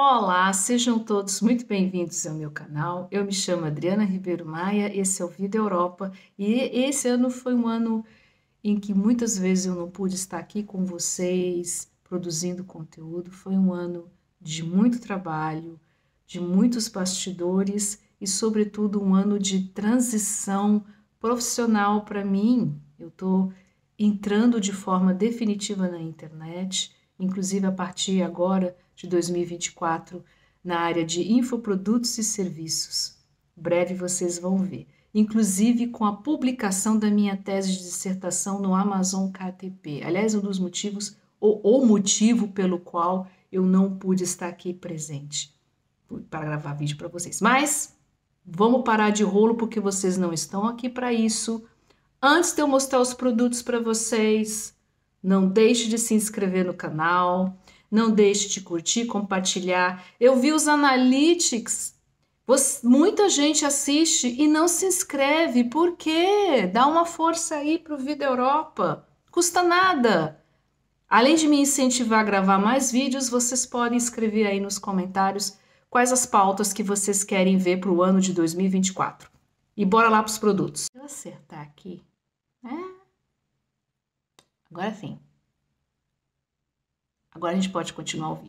Olá, sejam todos muito bem-vindos ao meu canal. Eu me chamo Adriana Ribeiro Maia, esse é o Vida Europa e esse ano foi um ano em que muitas vezes eu não pude estar aqui com vocês produzindo conteúdo. Foi um ano de muito trabalho, de muitos bastidores e, sobretudo, um ano de transição profissional para mim. Eu estou entrando de forma definitiva na internet inclusive a partir agora de 2024, na área de infoprodutos e serviços. Breve vocês vão ver. Inclusive com a publicação da minha tese de dissertação no Amazon KTP. Aliás, um dos motivos, ou o motivo pelo qual eu não pude estar aqui presente para gravar vídeo para vocês. Mas vamos parar de rolo porque vocês não estão aqui para isso. Antes de eu mostrar os produtos para vocês, não deixe de se inscrever no canal, não deixe de curtir, compartilhar. Eu vi os analytics. Você, muita gente assiste e não se inscreve. Por quê? Dá uma força aí para o Vida Europa. Custa nada. Além de me incentivar a gravar mais vídeos, vocês podem escrever aí nos comentários quais as pautas que vocês querem ver para o ano de 2024. E bora lá para os produtos. Vou acertar aqui, né? Agora sim. Agora a gente pode continuar o vídeo.